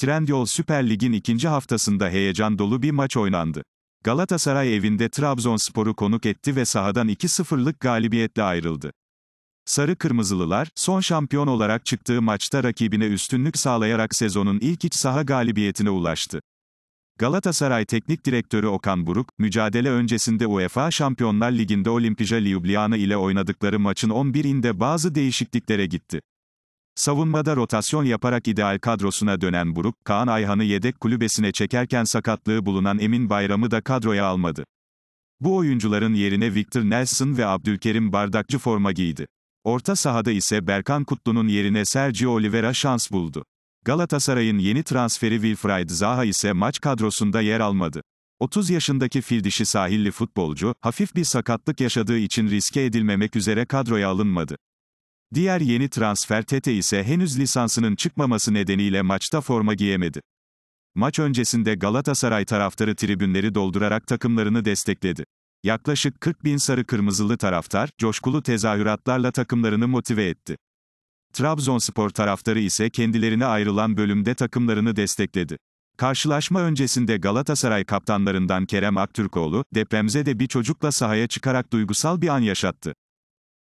Trendyol Süper Lig'in ikinci haftasında heyecan dolu bir maç oynandı. Galatasaray evinde Trabzonspor'u konuk etti ve sahadan 2-0'lık galibiyetle ayrıldı. Sarı Kırmızılılar, son şampiyon olarak çıktığı maçta rakibine üstünlük sağlayarak sezonun ilk iç saha galibiyetine ulaştı. Galatasaray Teknik Direktörü Okan Buruk, mücadele öncesinde UEFA Şampiyonlar Ligi'nde Olimpija Ljubljana ile oynadıkları maçın 11'inde bazı değişikliklere gitti. Savunmada rotasyon yaparak ideal kadrosuna dönen Buruk, Kaan Ayhan'ı yedek kulübesine çekerken sakatlığı bulunan Emin Bayram'ı da kadroya almadı. Bu oyuncuların yerine Victor Nelson ve Abdülkerim Bardakçı forma giydi. Orta sahada ise Berkan Kutlu'nun yerine Sergio Oliveira şans buldu. Galatasaray'ın yeni transferi Wilfried Zaha ise maç kadrosunda yer almadı. 30 yaşındaki fil dişi sahilli futbolcu, hafif bir sakatlık yaşadığı için riske edilmemek üzere kadroya alınmadı. Diğer yeni transfer Tete ise henüz lisansının çıkmaması nedeniyle maçta forma giyemedi. Maç öncesinde Galatasaray taraftarı tribünleri doldurarak takımlarını destekledi. Yaklaşık 40 bin sarı kırmızılı taraftar, coşkulu tezahüratlarla takımlarını motive etti. Trabzonspor taraftarı ise kendilerine ayrılan bölümde takımlarını destekledi. Karşılaşma öncesinde Galatasaray kaptanlarından Kerem Aktürkoğlu, depremzede bir çocukla sahaya çıkarak duygusal bir an yaşattı.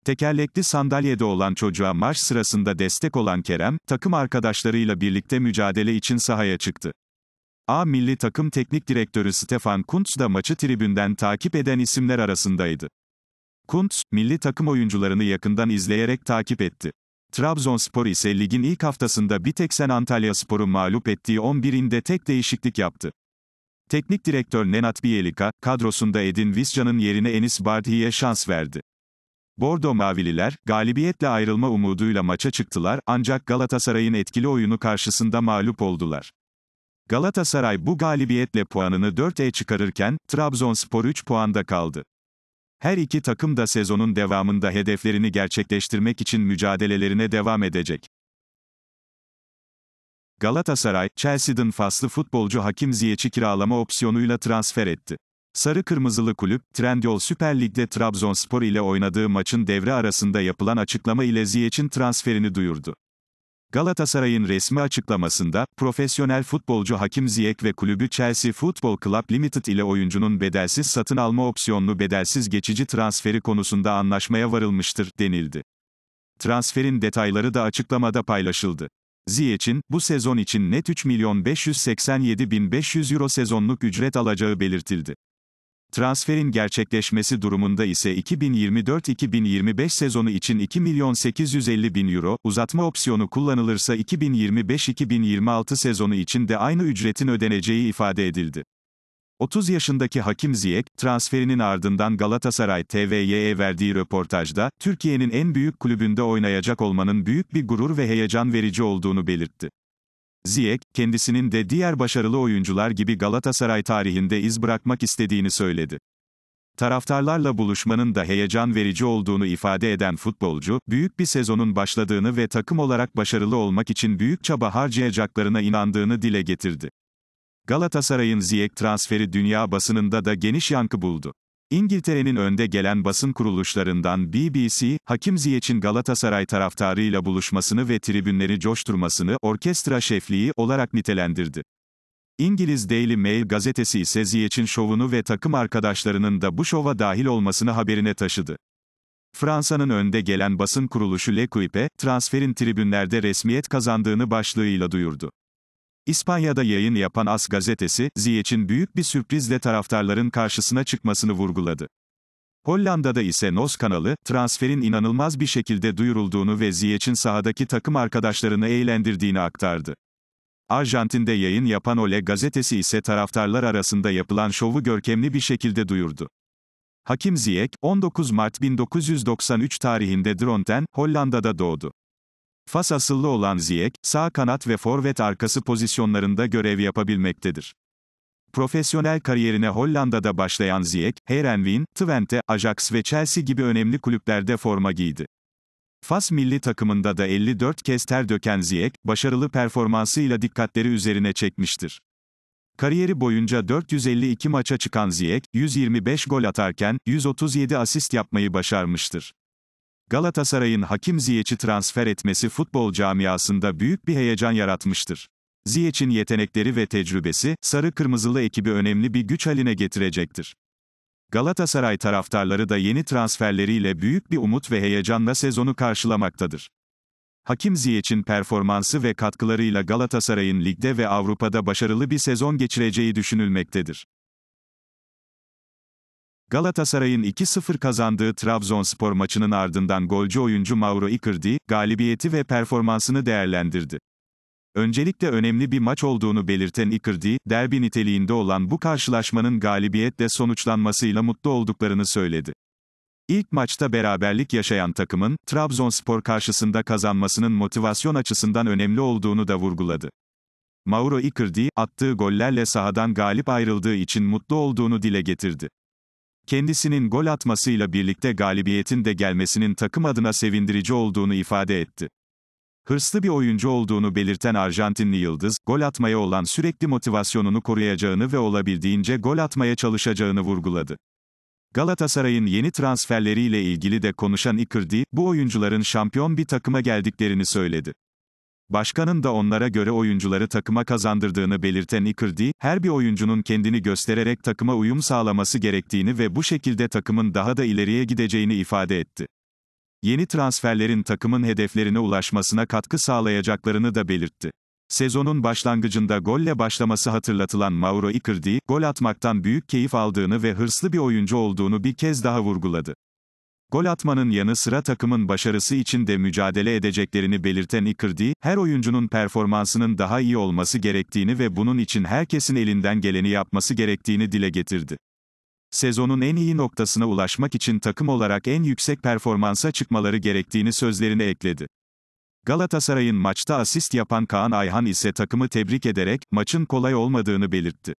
Tekerlekli sandalyede olan çocuğa maç sırasında destek olan Kerem, takım arkadaşlarıyla birlikte mücadele için sahaya çıktı. A milli takım teknik direktörü Stefan Kuntz da maçı tribünden takip eden isimler arasındaydı. Kuntz, milli takım oyuncularını yakından izleyerek takip etti. Trabzonspor ise ligin ilk haftasında bir tek sen Antalyaspor'u mağlup ettiği 11'inde tek değişiklik yaptı. Teknik direktör Nenat Bielika, kadrosunda Edin Visca'nın yerine Enis Bardhi'ye şans verdi. Bordo Mavililer, galibiyetle ayrılma umuduyla maça çıktılar ancak Galatasaray'ın etkili oyunu karşısında mağlup oldular. Galatasaray bu galibiyetle puanını 4'e çıkarırken, Trabzonspor 3 puanda kaldı. Her iki takım da sezonun devamında hedeflerini gerçekleştirmek için mücadelelerine devam edecek. Galatasaray, Chelsea'den faslı futbolcu Hakim Ziyech'i kiralama opsiyonuyla transfer etti. Sarı Kırmızılı Kulüp, Trendyol Süper Lig'de Trabzonspor ile oynadığı maçın devre arasında yapılan açıklama ile Ziyech'in transferini duyurdu. Galatasaray'ın resmi açıklamasında, profesyonel futbolcu Hakim Ziyech ve kulübü Chelsea Football Club Limited ile oyuncunun bedelsiz satın alma opsiyonlu bedelsiz geçici transferi konusunda anlaşmaya varılmıştır, denildi. Transferin detayları da açıklamada paylaşıldı. Ziyech'in, bu sezon için net 3 milyon 587 bin 500 euro sezonluk ücret alacağı belirtildi. Transferin gerçekleşmesi durumunda ise 2024-2025 sezonu için 2 milyon 850 bin euro, uzatma opsiyonu kullanılırsa 2025-2026 sezonu için de aynı ücretin ödeneceği ifade edildi. 30 yaşındaki Hakim Ziyek, transferinin ardından Galatasaray TVY'ye verdiği röportajda, Türkiye'nin en büyük kulübünde oynayacak olmanın büyük bir gurur ve heyecan verici olduğunu belirtti. Ziyek, kendisinin de diğer başarılı oyuncular gibi Galatasaray tarihinde iz bırakmak istediğini söyledi. Taraftarlarla buluşmanın da heyecan verici olduğunu ifade eden futbolcu, büyük bir sezonun başladığını ve takım olarak başarılı olmak için büyük çaba harcayacaklarına inandığını dile getirdi. Galatasaray'ın Ziyek transferi dünya basınında da geniş yankı buldu. İngiltere'nin önde gelen basın kuruluşlarından BBC, Hakim Ziyech'in Galatasaray taraftarıyla buluşmasını ve tribünleri coşturmasını orkestra şefliği olarak nitelendirdi. İngiliz Daily Mail gazetesi ise Ziyech'in şovunu ve takım arkadaşlarının da bu şova dahil olmasını haberine taşıdı. Fransa'nın önde gelen basın kuruluşu L'Equipe, transferin tribünlerde resmiyet kazandığını başlığıyla duyurdu. İspanya'da yayın yapan As gazetesi, Ziyech'in büyük bir sürprizle taraftarların karşısına çıkmasını vurguladı. Hollanda'da ise NOS kanalı, transferin inanılmaz bir şekilde duyurulduğunu ve Ziyech'in sahadaki takım arkadaşlarını eğlendirdiğini aktardı. Arjantin'de yayın yapan Ole gazetesi ise taraftarlar arasında yapılan şovu görkemli bir şekilde duyurdu. Hakim Ziyech, 19 Mart 1993 tarihinde Dronten, Hollanda'da doğdu. Fas asıllı olan Ziyek, sağ kanat ve forvet arkası pozisyonlarında görev yapabilmektedir. Profesyonel kariyerine Hollanda'da başlayan Ziyek, Herenveen, Twente, Ajax ve Chelsea gibi önemli kulüplerde forma giydi. Fas milli takımında da 54 kez ter döken Ziyek, başarılı performansıyla dikkatleri üzerine çekmiştir. Kariyeri boyunca 452 maça çıkan Ziyek, 125 gol atarken 137 asist yapmayı başarmıştır. Galatasaray'ın Hakim Ziyech'i transfer etmesi futbol camiasında büyük bir heyecan yaratmıştır. Ziyech'in yetenekleri ve tecrübesi, sarı kırmızılı ekibi önemli bir güç haline getirecektir. Galatasaray taraftarları da yeni transferleriyle büyük bir umut ve heyecanla sezonu karşılamaktadır. Hakim Ziyech'in performansı ve katkılarıyla Galatasaray'ın ligde ve Avrupa'da başarılı bir sezon geçireceği düşünülmektedir. Galatasaray'ın 2-0 kazandığı Trabzonspor maçının ardından golcü oyuncu Mauro Icardi, galibiyeti ve performansını değerlendirdi. Öncelikle önemli bir maç olduğunu belirten Icardi, derbi niteliğinde olan bu karşılaşmanın galibiyetle sonuçlanmasıyla mutlu olduklarını söyledi. İlk maçta beraberlik yaşayan takımın, Trabzonspor karşısında kazanmasının motivasyon açısından önemli olduğunu da vurguladı. Mauro Icardi, attığı gollerle sahadan galip ayrıldığı için mutlu olduğunu dile getirdi kendisinin gol atmasıyla birlikte galibiyetin de gelmesinin takım adına sevindirici olduğunu ifade etti. Hırslı bir oyuncu olduğunu belirten Arjantinli Yıldız, gol atmaya olan sürekli motivasyonunu koruyacağını ve olabildiğince gol atmaya çalışacağını vurguladı. Galatasaray'ın yeni transferleriyle ilgili de konuşan Icardi, bu oyuncuların şampiyon bir takıma geldiklerini söyledi. Başkanın da onlara göre oyuncuları takıma kazandırdığını belirten Icardi, her bir oyuncunun kendini göstererek takıma uyum sağlaması gerektiğini ve bu şekilde takımın daha da ileriye gideceğini ifade etti. Yeni transferlerin takımın hedeflerine ulaşmasına katkı sağlayacaklarını da belirtti. Sezonun başlangıcında golle başlaması hatırlatılan Mauro Icardi, gol atmaktan büyük keyif aldığını ve hırslı bir oyuncu olduğunu bir kez daha vurguladı. Gol atmanın yanı sıra takımın başarısı için de mücadele edeceklerini belirten Icardi, her oyuncunun performansının daha iyi olması gerektiğini ve bunun için herkesin elinden geleni yapması gerektiğini dile getirdi. Sezonun en iyi noktasına ulaşmak için takım olarak en yüksek performansa çıkmaları gerektiğini sözlerine ekledi. Galatasaray'ın maçta asist yapan Kaan Ayhan ise takımı tebrik ederek maçın kolay olmadığını belirtti.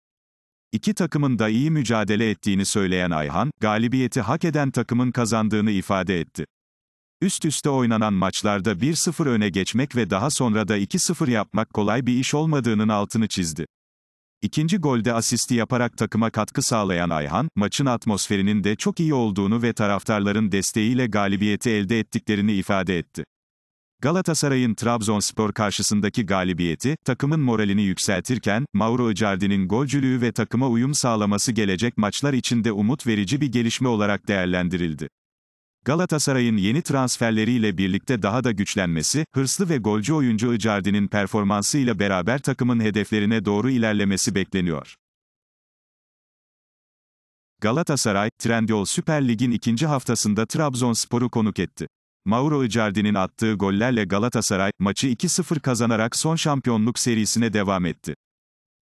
İki takımın da iyi mücadele ettiğini söyleyen Ayhan, galibiyeti hak eden takımın kazandığını ifade etti. Üst üste oynanan maçlarda 1-0 öne geçmek ve daha sonra da 2-0 yapmak kolay bir iş olmadığının altını çizdi. İkinci golde asisti yaparak takıma katkı sağlayan Ayhan, maçın atmosferinin de çok iyi olduğunu ve taraftarların desteğiyle galibiyeti elde ettiklerini ifade etti. Galatasaray'ın Trabzonspor karşısındaki galibiyeti, takımın moralini yükseltirken, Mauro Icardi'nin golcülüğü ve takıma uyum sağlaması gelecek maçlar içinde umut verici bir gelişme olarak değerlendirildi. Galatasaray'ın yeni transferleriyle birlikte daha da güçlenmesi, hırslı ve golcü oyuncu Icardi'nin performansıyla beraber takımın hedeflerine doğru ilerlemesi bekleniyor. Galatasaray, Trendyol Süper Lig'in ikinci haftasında Trabzonspor'u konuk etti. Mauro Icardi'nin attığı gollerle Galatasaray, maçı 2-0 kazanarak son şampiyonluk serisine devam etti.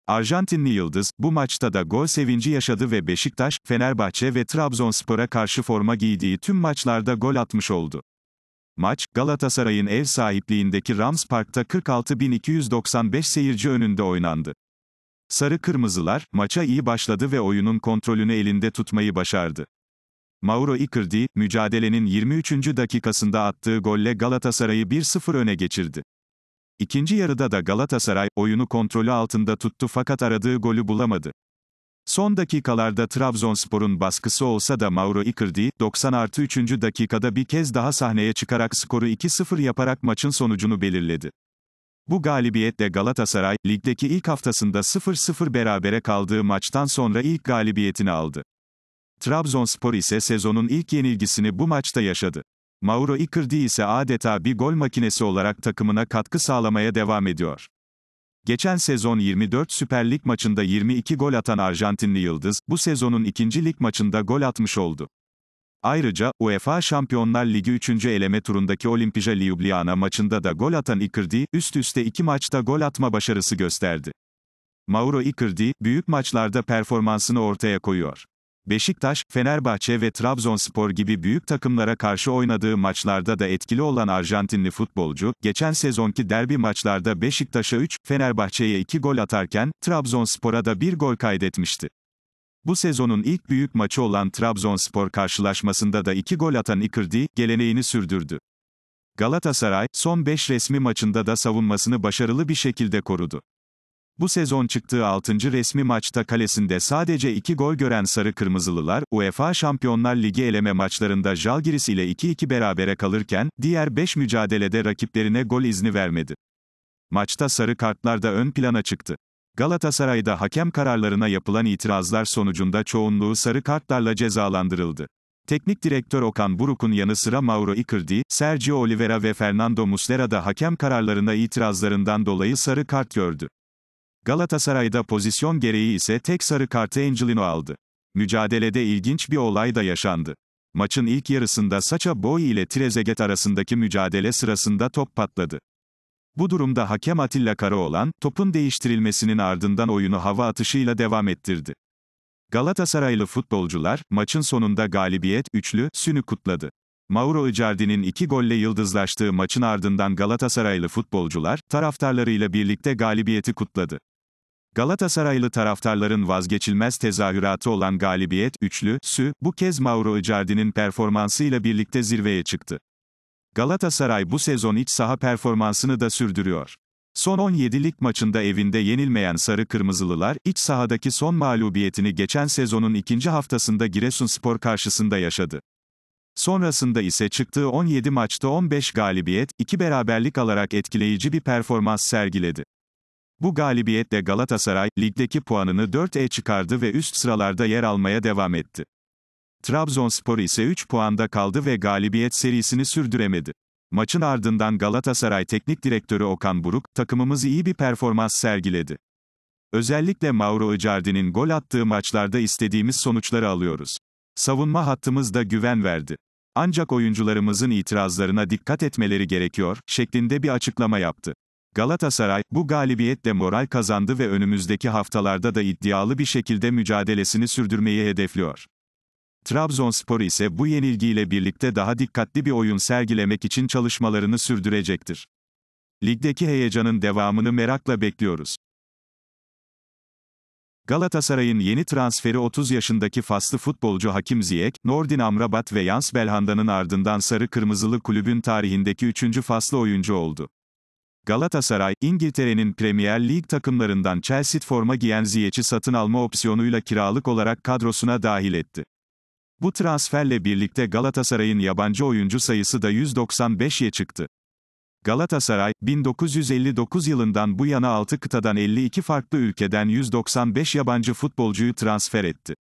Arjantinli Yıldız, bu maçta da gol sevinci yaşadı ve Beşiktaş, Fenerbahçe ve Trabzonspor'a karşı forma giydiği tüm maçlarda gol atmış oldu. Maç, Galatasaray'ın ev sahipliğindeki Rams Park'ta 46.295 seyirci önünde oynandı. Sarı Kırmızılar, maça iyi başladı ve oyunun kontrolünü elinde tutmayı başardı. Mauro Icardi, mücadelenin 23. dakikasında attığı golle Galatasaray'ı 1-0 öne geçirdi. İkinci yarıda da Galatasaray, oyunu kontrolü altında tuttu fakat aradığı golü bulamadı. Son dakikalarda Trabzonspor'un baskısı olsa da Mauro Icardi, 90 artı 3. dakikada bir kez daha sahneye çıkarak skoru 2-0 yaparak maçın sonucunu belirledi. Bu galibiyetle Galatasaray, ligdeki ilk haftasında 0-0 berabere kaldığı maçtan sonra ilk galibiyetini aldı. Trabzonspor ise sezonun ilk yenilgisini bu maçta yaşadı. Mauro Icardi ise adeta bir gol makinesi olarak takımına katkı sağlamaya devam ediyor. Geçen sezon 24 Süper Lig maçında 22 gol atan Arjantinli Yıldız, bu sezonun ikinci lig maçında gol atmış oldu. Ayrıca, UEFA Şampiyonlar Ligi 3. eleme turundaki Olimpija Ljubljana maçında da gol atan Icardi, üst üste iki maçta gol atma başarısı gösterdi. Mauro Icardi, büyük maçlarda performansını ortaya koyuyor. Beşiktaş, Fenerbahçe ve Trabzonspor gibi büyük takımlara karşı oynadığı maçlarda da etkili olan Arjantinli futbolcu, geçen sezonki derbi maçlarda Beşiktaş'a 3, Fenerbahçe'ye 2 gol atarken, Trabzonspor'a da 1 gol kaydetmişti. Bu sezonun ilk büyük maçı olan Trabzonspor karşılaşmasında da 2 gol atan Icardi, geleneğini sürdürdü. Galatasaray, son 5 resmi maçında da savunmasını başarılı bir şekilde korudu. Bu sezon çıktığı 6. resmi maçta kalesinde sadece 2 gol gören Sarı Kırmızılılar, UEFA Şampiyonlar Ligi eleme maçlarında Jalgiris ile 2-2 berabere kalırken, diğer 5 mücadelede rakiplerine gol izni vermedi. Maçta sarı kartlar da ön plana çıktı. Galatasaray'da hakem kararlarına yapılan itirazlar sonucunda çoğunluğu sarı kartlarla cezalandırıldı. Teknik direktör Okan Buruk'un yanı sıra Mauro Icardi, Sergio Oliveira ve Fernando Muslera da hakem kararlarına itirazlarından dolayı sarı kart gördü. Galatasaray'da pozisyon gereği ise tek sarı kartı Angelino aldı. Mücadelede ilginç bir olay da yaşandı. Maçın ilk yarısında Saça Boy ile Trezeguet arasındaki mücadele sırasında top patladı. Bu durumda hakem Atilla Karaoğlan, topun değiştirilmesinin ardından oyunu hava atışıyla devam ettirdi. Galatasaraylı futbolcular, maçın sonunda galibiyet, üçlü, sünü kutladı. Mauro Icardi'nin iki golle yıldızlaştığı maçın ardından Galatasaraylı futbolcular, taraftarlarıyla birlikte galibiyeti kutladı. Galatasaraylı taraftarların vazgeçilmez tezahüratı olan galibiyet üçlü Sü bu kez Mauro Icardi'nin performansıyla birlikte zirveye çıktı. Galatasaray bu sezon iç saha performansını da sürdürüyor. Son 17 lig maçında evinde yenilmeyen Sarı Kırmızılılar, iç sahadaki son mağlubiyetini geçen sezonun ikinci haftasında Giresunspor karşısında yaşadı. Sonrasında ise çıktığı 17 maçta 15 galibiyet, 2 beraberlik alarak etkileyici bir performans sergiledi. Bu galibiyetle Galatasaray, ligdeki puanını 4'e çıkardı ve üst sıralarda yer almaya devam etti. Trabzonspor ise 3 puanda kaldı ve galibiyet serisini sürdüremedi. Maçın ardından Galatasaray Teknik Direktörü Okan Buruk, takımımız iyi bir performans sergiledi. Özellikle Mauro Icardi'nin gol attığı maçlarda istediğimiz sonuçları alıyoruz. Savunma hattımız da güven verdi. Ancak oyuncularımızın itirazlarına dikkat etmeleri gerekiyor, şeklinde bir açıklama yaptı. Galatasaray, bu galibiyetle moral kazandı ve önümüzdeki haftalarda da iddialı bir şekilde mücadelesini sürdürmeyi hedefliyor. Trabzonspor ise bu yenilgiyle birlikte daha dikkatli bir oyun sergilemek için çalışmalarını sürdürecektir. Ligdeki heyecanın devamını merakla bekliyoruz. Galatasaray'ın yeni transferi 30 yaşındaki faslı futbolcu Hakim Ziyek, Nordin Amrabat ve Yans Belhanda'nın ardından sarı kırmızılı kulübün tarihindeki 3. faslı oyuncu oldu. Galatasaray, İngiltere'nin Premier Lig takımlarından Chelsea forma giyen Ziyech'i satın alma opsiyonuyla kiralık olarak kadrosuna dahil etti. Bu transferle birlikte Galatasaray'ın yabancı oyuncu sayısı da 195'ye çıktı. Galatasaray, 1959 yılından bu yana 6 kıtadan 52 farklı ülkeden 195 yabancı futbolcuyu transfer etti.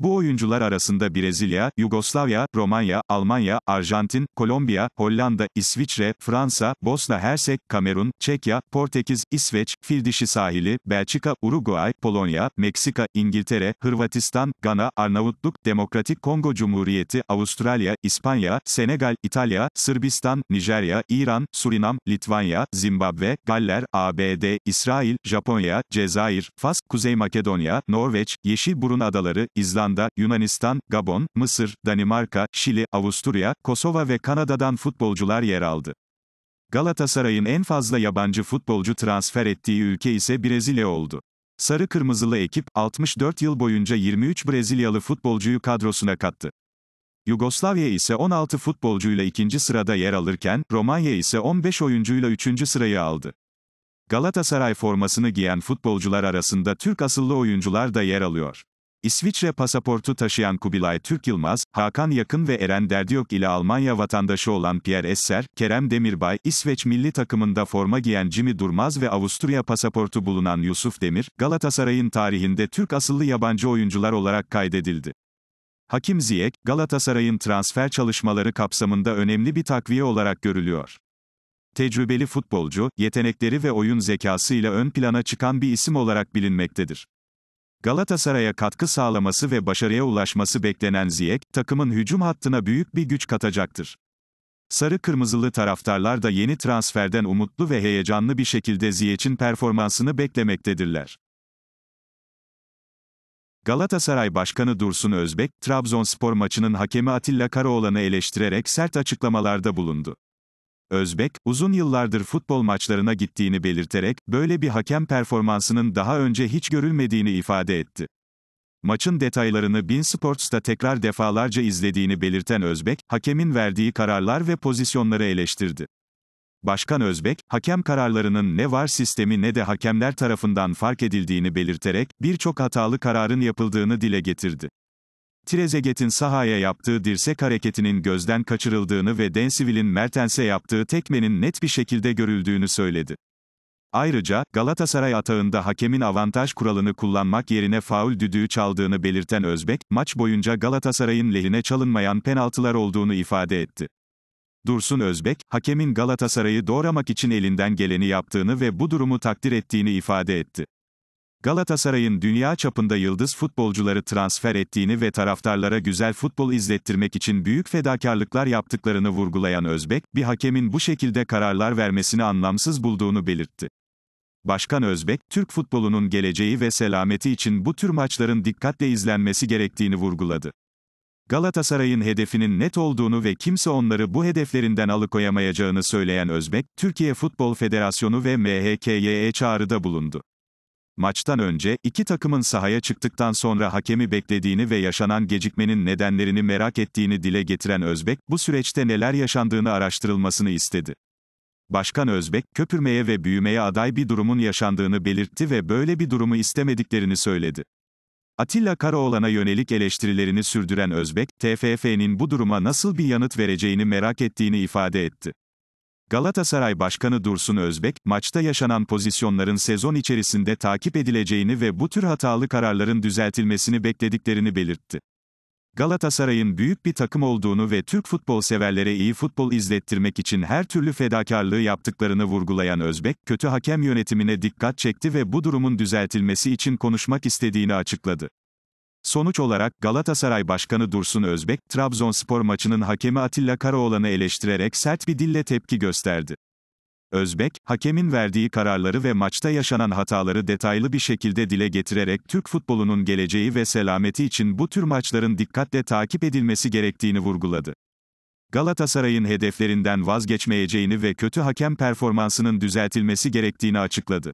Bu oyuncular arasında Brezilya, Yugoslavya, Romanya, Almanya, Arjantin, Kolombiya, Hollanda, İsviçre, Fransa, Bosna Hersek, Kamerun, Çekya, Portekiz, İsveç, Fil sahili, Belçika, Uruguay, Polonya, Meksika, İngiltere, Hırvatistan, Gana, Arnavutluk, Demokratik Kongo Cumhuriyeti, Avustralya, İspanya, Senegal, İtalya, Sırbistan, Nijerya, İran, Surinam, Litvanya, Zimbabwe, Galler, ABD, İsrail, Japonya, Cezayir, Fas, Kuzey Makedonya, Norveç, Yeşilburun Adaları, İzlanda, Hollanda, Yunanistan, Gabon, Mısır, Danimarka, Şili, Avusturya, Kosova ve Kanada'dan futbolcular yer aldı. Galatasaray'ın en fazla yabancı futbolcu transfer ettiği ülke ise Brezilya oldu. Sarı Kırmızılı ekip, 64 yıl boyunca 23 Brezilyalı futbolcuyu kadrosuna kattı. Yugoslavya ise 16 futbolcuyla ikinci sırada yer alırken, Romanya ise 15 oyuncuyla üçüncü sırayı aldı. Galatasaray formasını giyen futbolcular arasında Türk asıllı oyuncular da yer alıyor. İsviçre pasaportu taşıyan Kubilay Türk Yılmaz, Hakan Yakın ve Eren Derdiyok ile Almanya vatandaşı olan Pierre Esser, Kerem Demirbay, İsveç milli takımında forma giyen Jimmy Durmaz ve Avusturya pasaportu bulunan Yusuf Demir, Galatasaray'ın tarihinde Türk asıllı yabancı oyuncular olarak kaydedildi. Hakim Ziyek, Galatasaray'ın transfer çalışmaları kapsamında önemli bir takviye olarak görülüyor. Tecrübeli futbolcu, yetenekleri ve oyun zekasıyla ön plana çıkan bir isim olarak bilinmektedir. Galatasaray'a katkı sağlaması ve başarıya ulaşması beklenen Ziyek, takımın hücum hattına büyük bir güç katacaktır. Sarı kırmızılı taraftarlar da yeni transferden umutlu ve heyecanlı bir şekilde Ziyech'in performansını beklemektedirler. Galatasaray Başkanı Dursun Özbek, Trabzonspor maçının hakemi Atilla Karaoğlan'ı eleştirerek sert açıklamalarda bulundu. Özbek, uzun yıllardır futbol maçlarına gittiğini belirterek, böyle bir hakem performansının daha önce hiç görülmediğini ifade etti. Maçın detaylarını Bin Sports'ta tekrar defalarca izlediğini belirten Özbek, hakemin verdiği kararlar ve pozisyonları eleştirdi. Başkan Özbek, hakem kararlarının ne var sistemi ne de hakemler tarafından fark edildiğini belirterek, birçok hatalı kararın yapıldığını dile getirdi. Trezeguet'in sahaya yaptığı dirsek hareketinin gözden kaçırıldığını ve Densiville'in Mertens'e yaptığı tekmenin net bir şekilde görüldüğünü söyledi. Ayrıca, Galatasaray atağında hakemin avantaj kuralını kullanmak yerine faul düdüğü çaldığını belirten Özbek, maç boyunca Galatasaray'ın lehine çalınmayan penaltılar olduğunu ifade etti. Dursun Özbek, hakemin Galatasaray'ı doğramak için elinden geleni yaptığını ve bu durumu takdir ettiğini ifade etti. Galatasaray'ın dünya çapında yıldız futbolcuları transfer ettiğini ve taraftarlara güzel futbol izlettirmek için büyük fedakarlıklar yaptıklarını vurgulayan Özbek, bir hakemin bu şekilde kararlar vermesini anlamsız bulduğunu belirtti. Başkan Özbek, Türk futbolunun geleceği ve selameti için bu tür maçların dikkatle izlenmesi gerektiğini vurguladı. Galatasaray'ın hedefinin net olduğunu ve kimse onları bu hedeflerinden alıkoyamayacağını söyleyen Özbek, Türkiye Futbol Federasyonu ve MHKY'ye çağrıda bulundu maçtan önce, iki takımın sahaya çıktıktan sonra hakemi beklediğini ve yaşanan gecikmenin nedenlerini merak ettiğini dile getiren Özbek, bu süreçte neler yaşandığını araştırılmasını istedi. Başkan Özbek, köpürmeye ve büyümeye aday bir durumun yaşandığını belirtti ve böyle bir durumu istemediklerini söyledi. Atilla Karaoğlan'a yönelik eleştirilerini sürdüren Özbek, TFF'nin bu duruma nasıl bir yanıt vereceğini merak ettiğini ifade etti. Galatasaray Başkanı Dursun Özbek, maçta yaşanan pozisyonların sezon içerisinde takip edileceğini ve bu tür hatalı kararların düzeltilmesini beklediklerini belirtti. Galatasaray'ın büyük bir takım olduğunu ve Türk futbol severlere iyi futbol izlettirmek için her türlü fedakarlığı yaptıklarını vurgulayan Özbek, kötü hakem yönetimine dikkat çekti ve bu durumun düzeltilmesi için konuşmak istediğini açıkladı. Sonuç olarak Galatasaray Başkanı Dursun Özbek, Trabzonspor maçının hakemi Atilla Karaoğlan'ı eleştirerek sert bir dille tepki gösterdi. Özbek, hakemin verdiği kararları ve maçta yaşanan hataları detaylı bir şekilde dile getirerek Türk futbolunun geleceği ve selameti için bu tür maçların dikkatle takip edilmesi gerektiğini vurguladı. Galatasaray'ın hedeflerinden vazgeçmeyeceğini ve kötü hakem performansının düzeltilmesi gerektiğini açıkladı.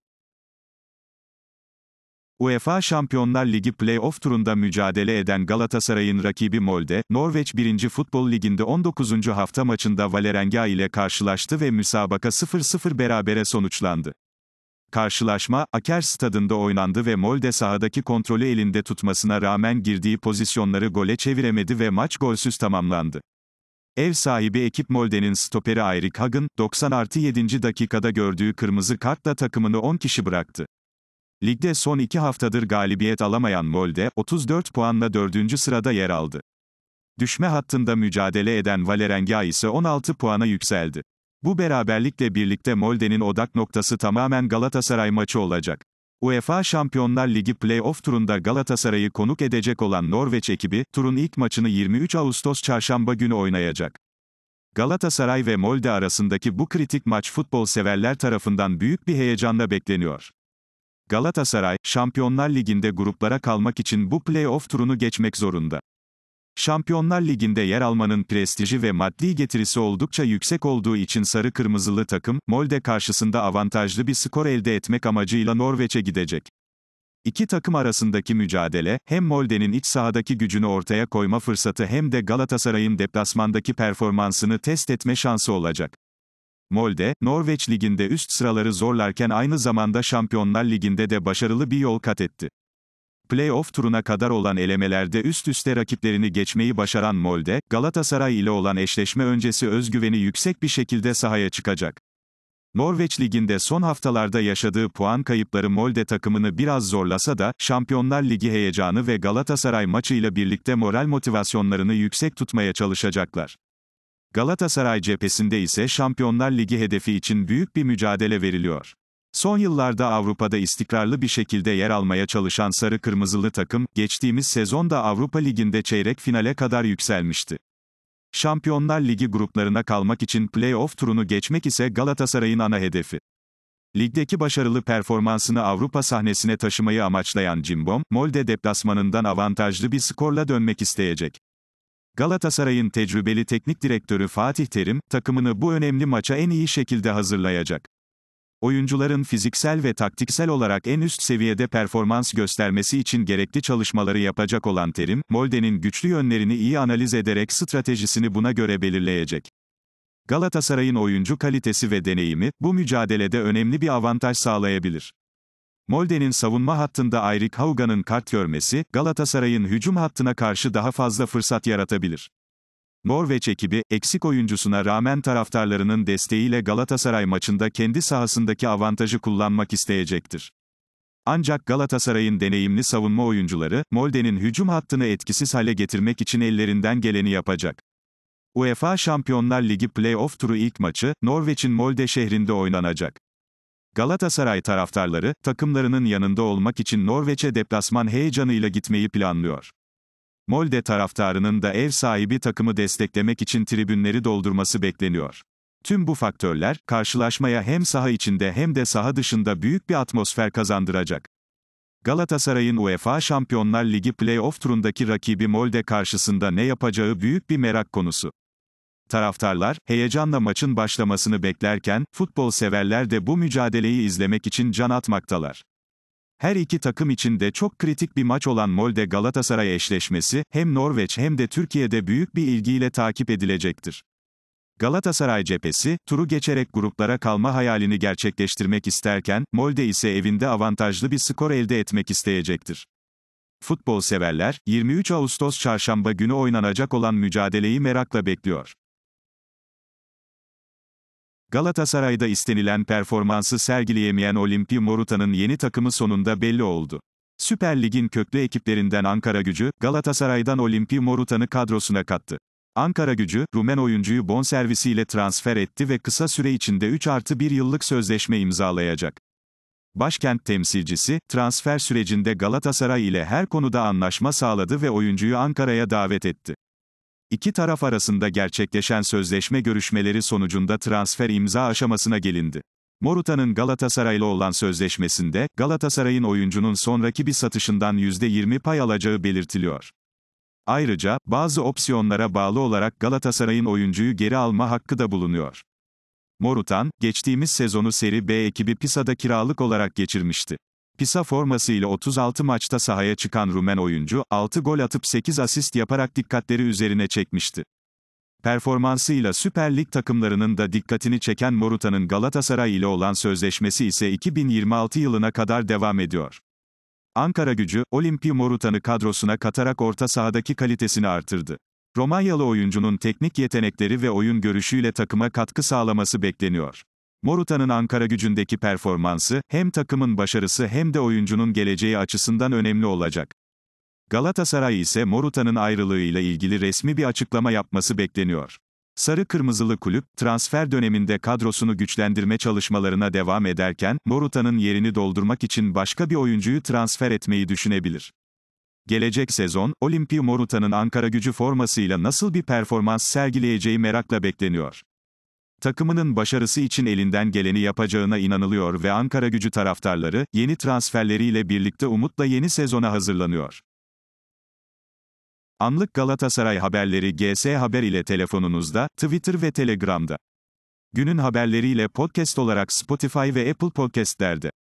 UEFA Şampiyonlar Ligi play-off turunda mücadele eden Galatasaray'ın rakibi Molde, Norveç 1. Futbol Ligi'nde 19. hafta maçında Valerenga ile karşılaştı ve müsabaka 0-0 berabere sonuçlandı. Karşılaşma, Aker stadında oynandı ve Molde sahadaki kontrolü elinde tutmasına rağmen girdiği pozisyonları gole çeviremedi ve maç golsüz tamamlandı. Ev sahibi ekip Molde'nin stoperi Ayrik Hagen, 90 artı 7. dakikada gördüğü kırmızı kartla takımını 10 kişi bıraktı. Ligde son iki haftadır galibiyet alamayan Molde, 34 puanla 4. sırada yer aldı. Düşme hattında mücadele eden Valerenga ise 16 puana yükseldi. Bu beraberlikle birlikte Molde'nin odak noktası tamamen Galatasaray maçı olacak. UEFA Şampiyonlar Ligi play-off turunda Galatasaray'ı konuk edecek olan Norveç ekibi, turun ilk maçını 23 Ağustos çarşamba günü oynayacak. Galatasaray ve Molde arasındaki bu kritik maç futbol severler tarafından büyük bir heyecanla bekleniyor. Galatasaray, Şampiyonlar Ligi'nde gruplara kalmak için bu play-off turunu geçmek zorunda. Şampiyonlar Ligi'nde yer almanın prestiji ve maddi getirisi oldukça yüksek olduğu için sarı kırmızılı takım, Molde karşısında avantajlı bir skor elde etmek amacıyla Norveç'e gidecek. İki takım arasındaki mücadele, hem Molde'nin iç sahadaki gücünü ortaya koyma fırsatı hem de Galatasaray'ın deplasmandaki performansını test etme şansı olacak. Molde, Norveç liginde üst sıraları zorlarken aynı zamanda Şampiyonlar Ligi'nde de başarılı bir yol kat etti. Playoff turuna kadar olan elemelerde üst üste rakiplerini geçmeyi başaran Molde, Galatasaray ile olan eşleşme öncesi özgüveni yüksek bir şekilde sahaya çıkacak. Norveç Ligi'nde son haftalarda yaşadığı puan kayıpları Molde takımını biraz zorlasa da, Şampiyonlar Ligi heyecanı ve Galatasaray maçıyla birlikte moral motivasyonlarını yüksek tutmaya çalışacaklar. Galatasaray cephesinde ise Şampiyonlar Ligi hedefi için büyük bir mücadele veriliyor. Son yıllarda Avrupa'da istikrarlı bir şekilde yer almaya çalışan sarı kırmızılı takım, geçtiğimiz sezonda Avrupa Ligi'nde çeyrek finale kadar yükselmişti. Şampiyonlar Ligi gruplarına kalmak için play-off turunu geçmek ise Galatasaray'ın ana hedefi. Ligdeki başarılı performansını Avrupa sahnesine taşımayı amaçlayan Cimbom, Molde deplasmanından avantajlı bir skorla dönmek isteyecek. Galatasaray'ın tecrübeli teknik direktörü Fatih Terim, takımını bu önemli maça en iyi şekilde hazırlayacak. Oyuncuların fiziksel ve taktiksel olarak en üst seviyede performans göstermesi için gerekli çalışmaları yapacak olan Terim, Molde'nin güçlü yönlerini iyi analiz ederek stratejisini buna göre belirleyecek. Galatasaray'ın oyuncu kalitesi ve deneyimi, bu mücadelede önemli bir avantaj sağlayabilir. Molde'nin savunma hattında Ayrik Hauga'nın kart görmesi, Galatasaray'ın hücum hattına karşı daha fazla fırsat yaratabilir. Norveç ekibi, eksik oyuncusuna rağmen taraftarlarının desteğiyle Galatasaray maçında kendi sahasındaki avantajı kullanmak isteyecektir. Ancak Galatasaray'ın deneyimli savunma oyuncuları, Molde'nin hücum hattını etkisiz hale getirmek için ellerinden geleni yapacak. UEFA Şampiyonlar Ligi Playoff turu ilk maçı, Norveç'in Molde şehrinde oynanacak. Galatasaray taraftarları, takımlarının yanında olmak için Norveç'e deplasman heyecanıyla gitmeyi planlıyor. Molde taraftarının da ev sahibi takımı desteklemek için tribünleri doldurması bekleniyor. Tüm bu faktörler, karşılaşmaya hem saha içinde hem de saha dışında büyük bir atmosfer kazandıracak. Galatasaray'ın UEFA Şampiyonlar Ligi play-off turundaki rakibi Molde karşısında ne yapacağı büyük bir merak konusu. Taraftarlar, heyecanla maçın başlamasını beklerken, futbol severler de bu mücadeleyi izlemek için can atmaktalar. Her iki takım için de çok kritik bir maç olan Molde Galatasaray eşleşmesi, hem Norveç hem de Türkiye'de büyük bir ilgiyle takip edilecektir. Galatasaray cephesi, turu geçerek gruplara kalma hayalini gerçekleştirmek isterken, Molde ise evinde avantajlı bir skor elde etmek isteyecektir. Futbol severler, 23 Ağustos çarşamba günü oynanacak olan mücadeleyi merakla bekliyor. Galatasaray'da istenilen performansı sergileyemeyen Olimpi Moruta'nın yeni takımı sonunda belli oldu. Süper Lig'in köklü ekiplerinden Ankara Gücü, Galatasaray'dan Olimpi Morutan'ı kadrosuna kattı. Ankara Gücü, Rumen oyuncuyu bonservisiyle transfer etti ve kısa süre içinde 3 artı 1 yıllık sözleşme imzalayacak. Başkent temsilcisi, transfer sürecinde Galatasaray ile her konuda anlaşma sağladı ve oyuncuyu Ankara'ya davet etti. İki taraf arasında gerçekleşen sözleşme görüşmeleri sonucunda transfer imza aşamasına gelindi. Moruta'nın Galatasaray'la olan sözleşmesinde, Galatasaray'ın oyuncunun sonraki bir satışından %20 pay alacağı belirtiliyor. Ayrıca, bazı opsiyonlara bağlı olarak Galatasaray'ın oyuncuyu geri alma hakkı da bulunuyor. Morutan, geçtiğimiz sezonu Seri B ekibi Pisa'da kiralık olarak geçirmişti. Pisa formasıyla 36 maçta sahaya çıkan Rumen oyuncu, 6 gol atıp 8 asist yaparak dikkatleri üzerine çekmişti. Performansıyla Süper Lig takımlarının da dikkatini çeken Moruta'nın Galatasaray ile olan sözleşmesi ise 2026 yılına kadar devam ediyor. Ankara gücü, Olimpi Morutan'ı kadrosuna katarak orta sahadaki kalitesini artırdı. Romanyalı oyuncunun teknik yetenekleri ve oyun görüşüyle takıma katkı sağlaması bekleniyor. Moruta'nın Ankara gücündeki performansı, hem takımın başarısı hem de oyuncunun geleceği açısından önemli olacak. Galatasaray ise Moruta'nın ayrılığıyla ilgili resmi bir açıklama yapması bekleniyor. Sarı Kırmızılı Kulüp, transfer döneminde kadrosunu güçlendirme çalışmalarına devam ederken, Moruta'nın yerini doldurmak için başka bir oyuncuyu transfer etmeyi düşünebilir. Gelecek sezon, Olimpi Moruta'nın Ankara gücü formasıyla nasıl bir performans sergileyeceği merakla bekleniyor takımının başarısı için elinden geleni yapacağına inanılıyor ve Ankara gücü taraftarları, yeni transferleriyle birlikte umutla yeni sezona hazırlanıyor. Anlık Galatasaray haberleri GS Haber ile telefonunuzda, Twitter ve Telegram'da. Günün haberleriyle podcast olarak Spotify ve Apple Podcast'lerde.